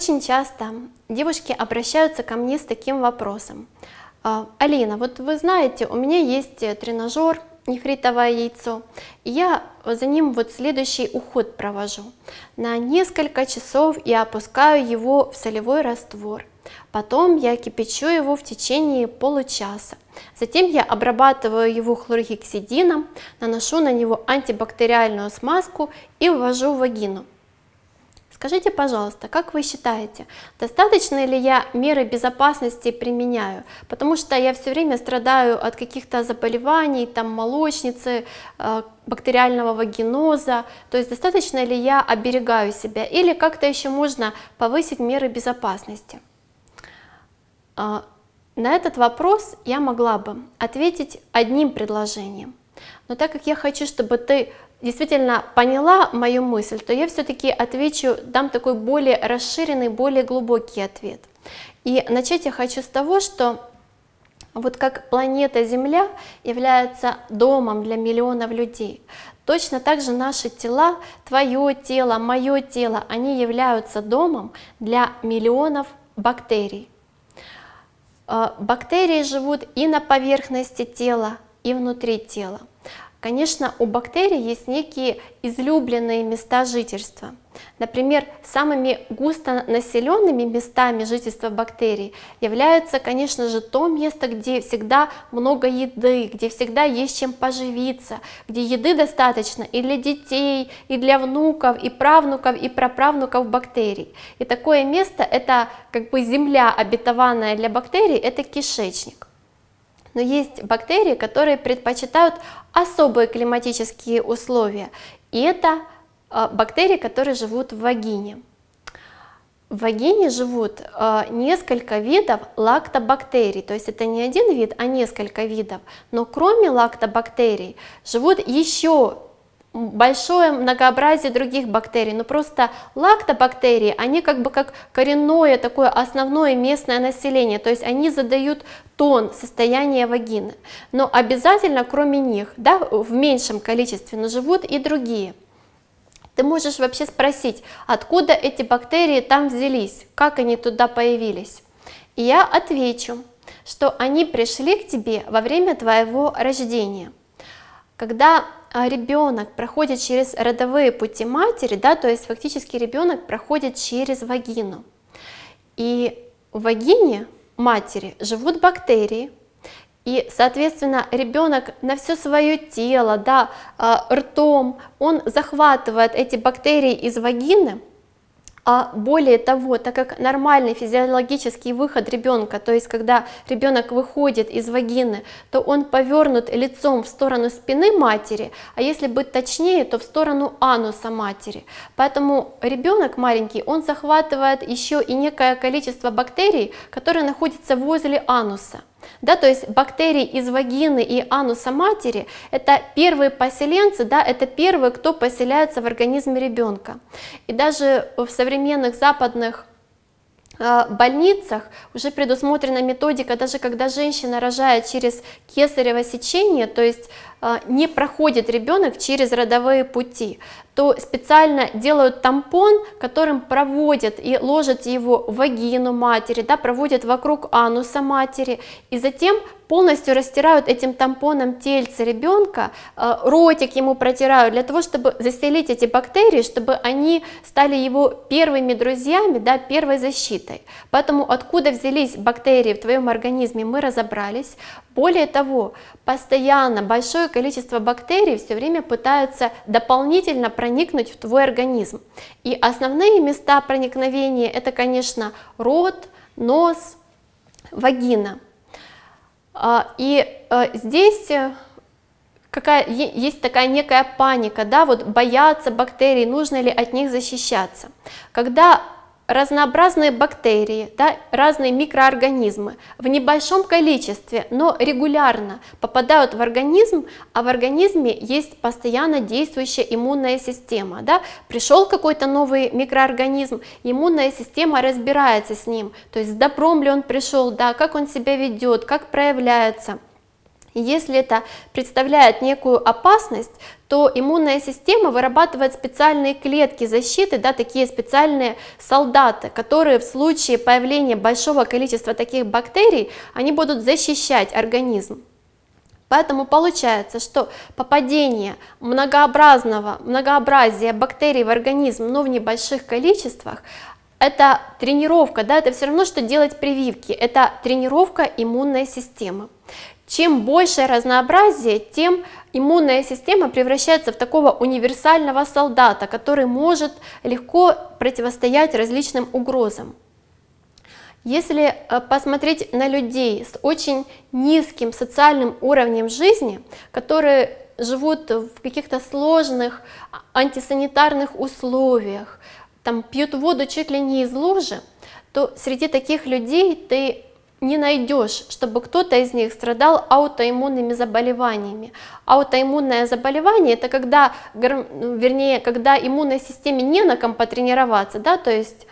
Очень часто девушки обращаются ко мне с таким вопросом. «А, Алина, вот вы знаете, у меня есть э, тренажер нефритовое яйцо, и я за ним вот следующий уход провожу. На несколько часов я опускаю его в солевой раствор. Потом я кипячу его в течение получаса. Затем я обрабатываю его хлоргексидином, наношу на него антибактериальную смазку и ввожу в вагину. Скажите, пожалуйста, как вы считаете, достаточно ли я меры безопасности применяю? Потому что я все время страдаю от каких-то заболеваний, там молочницы, э, бактериального вагиноза. То есть достаточно ли я оберегаю себя? Или как-то еще можно повысить меры безопасности? Э, на этот вопрос я могла бы ответить одним предложением. Но так как я хочу, чтобы ты действительно поняла мою мысль, то я все-таки отвечу, дам такой более расширенный, более глубокий ответ. И начать я хочу с того, что вот как планета Земля является домом для миллионов людей, точно так же наши тела, твое тело, мое тело, они являются домом для миллионов бактерий. Э, бактерии живут и на поверхности тела, и внутри тела. Конечно, у бактерий есть некие излюбленные места жительства. Например, самыми густо населенными местами жительства бактерий является, конечно же, то место, где всегда много еды, где всегда есть чем поживиться, где еды достаточно и для детей, и для внуков, и правнуков, и праправнуков бактерий. И такое место – это как бы земля, обетованная для бактерий, это кишечник но есть бактерии, которые предпочитают особые климатические условия, и это а, бактерии, которые живут в вагине. В вагине живут а, несколько видов лактобактерий, то есть это не один вид, а несколько видов. Но кроме лактобактерий живут еще большое многообразие других бактерий, но ну, просто лактобактерии, они как бы как коренное такое основное местное население, то есть они задают тон состояния вагины. Но обязательно кроме них, да, в меньшем количестве, но живут и другие. Ты можешь вообще спросить, откуда эти бактерии там взялись, как они туда появились. И я отвечу, что они пришли к тебе во время твоего рождения – когда а, ребенок проходит через родовые пути матери, да, то есть фактически ребенок проходит через вагину. И в вагине матери живут бактерии, и, соответственно, ребенок на все свое тело, да, а, ртом, он захватывает эти бактерии из вагины, а более того, так как нормальный физиологический выход ребенка, то есть когда ребенок выходит из вагины, то он повернут лицом в сторону спины матери, а если быть точнее, то в сторону ануса матери. Поэтому ребенок маленький, он захватывает еще и некое количество бактерий, которые находятся возле ануса. Да, то есть бактерии из вагины и ануса матери – это первые поселенцы, да, это первые, кто поселяется в организме ребенка. И даже в современных западных э, больницах уже предусмотрена методика, даже когда женщина рожает через кесарево сечение, то есть э, не проходит ребенок через родовые пути то специально делают тампон, которым проводят и ложат его в вагину матери, да, проводят вокруг ануса матери, и затем полностью растирают этим тампоном тельце ребенка, э, ротик ему протирают для того, чтобы заселить эти бактерии, чтобы они стали его первыми друзьями, да, первой защитой. Поэтому откуда взялись бактерии в твоем организме, мы разобрались. Более того, постоянно большое количество бактерий все время пытаются дополнительно проникнуть в твой организм. И основные места проникновения это, конечно, рот, нос, вагина. А, и э, здесь э, какая, есть такая некая паника, да, вот бояться бактерий, нужно ли от них защищаться. Когда разнообразные бактерии, да, разные микроорганизмы в небольшом количестве, но регулярно попадают в организм, а в организме есть постоянно действующая иммунная система. Да. Пришел какой-то новый микроорганизм, иммунная система разбирается с ним, то есть с добром ли он пришел, да, как он себя ведет, как проявляется если это представляет некую опасность, то иммунная система вырабатывает специальные клетки защиты, да, такие специальные солдаты, которые в случае появления большого количества таких бактерий, они будут защищать организм. Поэтому получается, что попадение многообразного, многообразия бактерий в организм, но ну, в небольших количествах, это тренировка, да, это все равно, что делать прививки, это тренировка иммунной системы. Чем больше разнообразие, тем иммунная система превращается в такого универсального солдата, который может легко противостоять различным угрозам. Если э, посмотреть на людей с очень низким социальным уровнем жизни, которые живут в каких-то сложных а, антисанитарных условиях, там пьют воду чуть ли не из лужи, то среди таких людей ты не найдешь, чтобы кто-то из них страдал аутоиммунными заболеваниями. Аутоиммунное заболевание – это когда, ну, вернее, когда иммунной системе не на ком потренироваться, да, то есть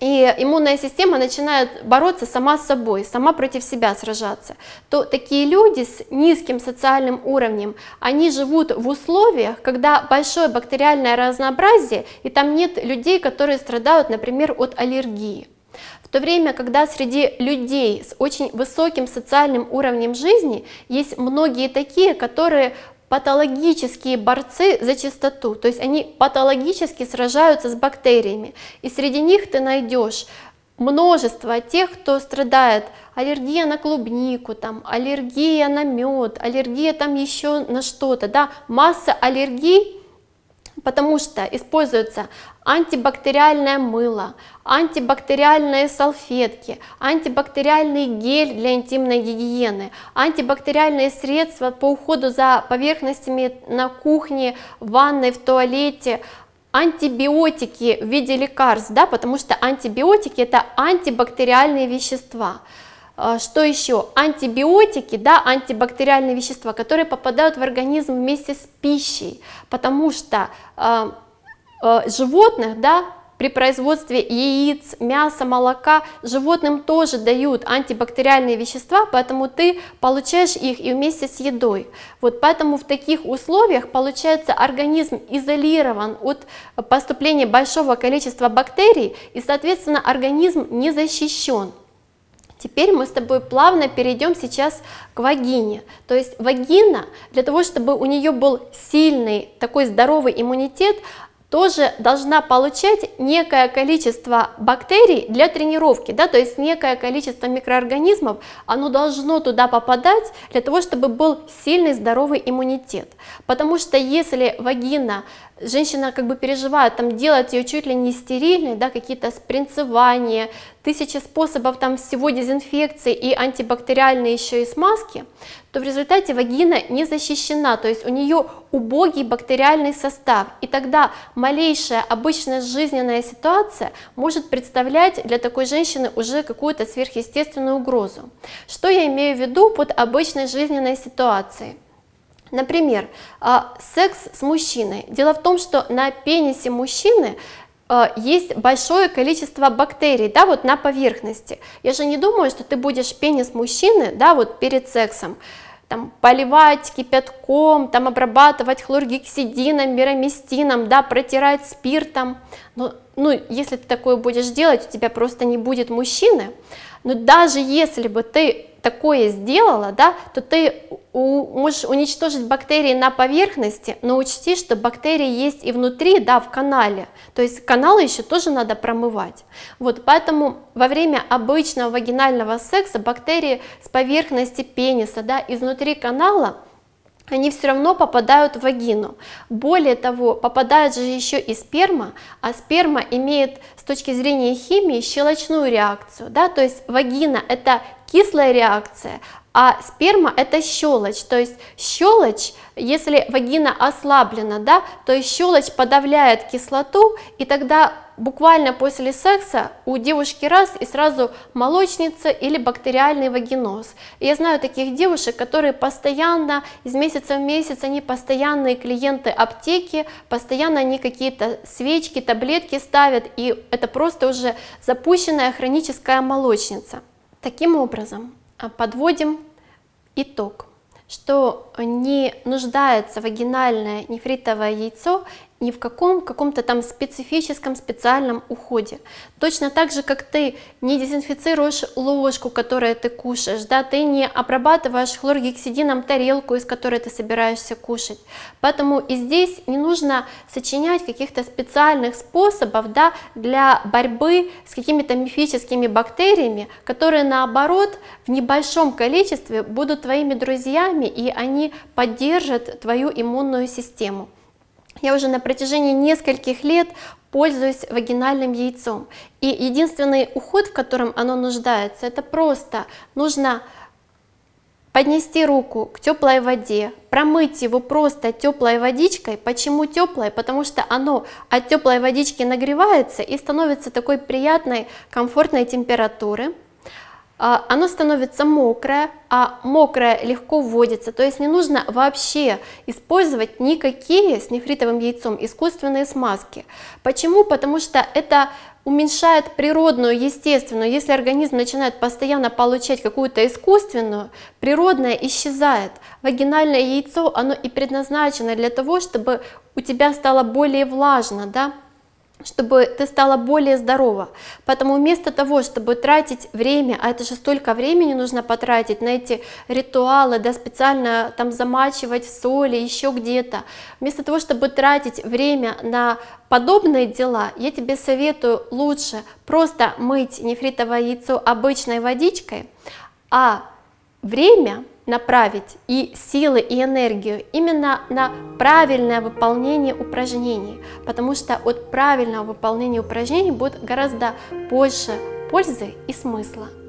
и иммунная система начинает бороться сама с собой, сама против себя сражаться, то такие люди с низким социальным уровнем, они живут в условиях, когда большое бактериальное разнообразие, и там нет людей, которые страдают, например, от аллергии то время, когда среди людей с очень высоким социальным уровнем жизни есть многие такие, которые патологические борцы за чистоту, то есть они патологически сражаются с бактериями, и среди них ты найдешь множество тех, кто страдает аллергия на клубнику, там, аллергия на мед, аллергия там еще на что-то, да, масса аллергий, потому что используется антибактериальное мыло, антибактериальные салфетки, антибактериальный гель для интимной гигиены, антибактериальные средства по уходу за поверхностями на кухне, в ванной, в туалете, антибиотики в виде лекарств, да, потому что антибиотики это антибактериальные вещества. А, что еще? Антибиотики, да, антибактериальные вещества, которые попадают в организм вместе с пищей, потому что э, э, животных, да, при производстве яиц, мяса, молока животным тоже дают антибактериальные вещества, поэтому ты получаешь их и вместе с едой. Вот поэтому в таких условиях получается организм изолирован от поступления большого количества бактерий и соответственно организм не защищен. Теперь мы с тобой плавно перейдем сейчас к вагине. То есть вагина, для того, чтобы у нее был сильный, такой здоровый иммунитет, тоже должна получать некое количество бактерий для тренировки, да, то есть некое количество микроорганизмов, оно должно туда попадать для того, чтобы был сильный здоровый иммунитет. Потому что если вагина, женщина как бы переживает, там делать ее чуть ли не стерильной, да, какие-то спринцевания, тысячи способов там всего дезинфекции и антибактериальные еще и смазки, то в результате вагина не защищена, то есть у нее убогий бактериальный состав, и тогда малейшая обычная жизненная ситуация может представлять для такой женщины уже какую-то сверхъестественную угрозу. Что я имею в виду под обычной жизненной ситуацией? Например, а, секс с мужчиной. Дело в том, что на пенисе мужчины Э, есть большое количество бактерий, да, вот на поверхности. Я же не думаю, что ты будешь пенис мужчины, да, вот перед сексом, там, поливать кипятком, там, обрабатывать хлоргексидином, мироместином, да, протирать спиртом. Но, ну, если ты такое будешь делать, у тебя просто не будет мужчины. Но даже если бы ты такое сделала, да, то ты у, можешь уничтожить бактерии на поверхности, но учти, что бактерии есть и внутри, да, в канале. То есть канал еще тоже надо промывать. Вот, поэтому во время обычного вагинального секса бактерии с поверхности пениса, да, изнутри канала, они все равно попадают в вагину. Более того, попадает же еще и сперма, а сперма имеет с точки зрения химии щелочную реакцию. Да? То есть вагина – это кислая реакция, а сперма это щелочь, то есть щелочь, если вагина ослаблена, да, то есть щелочь подавляет кислоту, и тогда буквально после секса у девушки раз и сразу молочница или бактериальный вагиноз. Я знаю таких девушек, которые постоянно, из месяца в месяц, они постоянные клиенты аптеки, постоянно они какие-то свечки, таблетки ставят, и это просто уже запущенная хроническая молочница. Таким образом, а, подводим итог, что не нуждается вагинальное нефритовое яйцо ни в каком каком-то там специфическом специальном уходе. Точно так же, как ты не дезинфицируешь ложку, которую ты кушаешь, да, ты не обрабатываешь хлоргексидином тарелку, из которой ты собираешься кушать. Поэтому и здесь не нужно сочинять каких-то специальных способов да, для борьбы с какими-то мифическими бактериями, которые наоборот в небольшом количестве будут твоими друзьями, и они поддержат твою иммунную систему я уже на протяжении нескольких лет пользуюсь вагинальным яйцом. И единственный уход, в котором оно нуждается, это просто нужно поднести руку к теплой воде, промыть его просто теплой водичкой. Почему теплой? Потому что оно от теплой водички нагревается и становится такой приятной, комфортной температуры. А, оно становится мокрое, а мокрое легко вводится, то есть не нужно вообще использовать никакие с нефритовым яйцом искусственные смазки. Почему? Потому что это уменьшает природную, естественную. Если организм начинает постоянно получать какую-то искусственную, природная исчезает. Вагинальное яйцо, оно и предназначено для того, чтобы у тебя стало более влажно, да, чтобы ты стала более здорова. Потому вместо того, чтобы тратить время, а это же столько времени нужно потратить на эти ритуалы, да, специально там замачивать в соли, еще где-то, вместо того, чтобы тратить время на подобные дела, я тебе советую лучше просто мыть нефритовое яйцо обычной водичкой, а время направить и силы, и энергию именно на правильное выполнение упражнений, потому что от правильного выполнения упражнений будет гораздо больше пользы и смысла.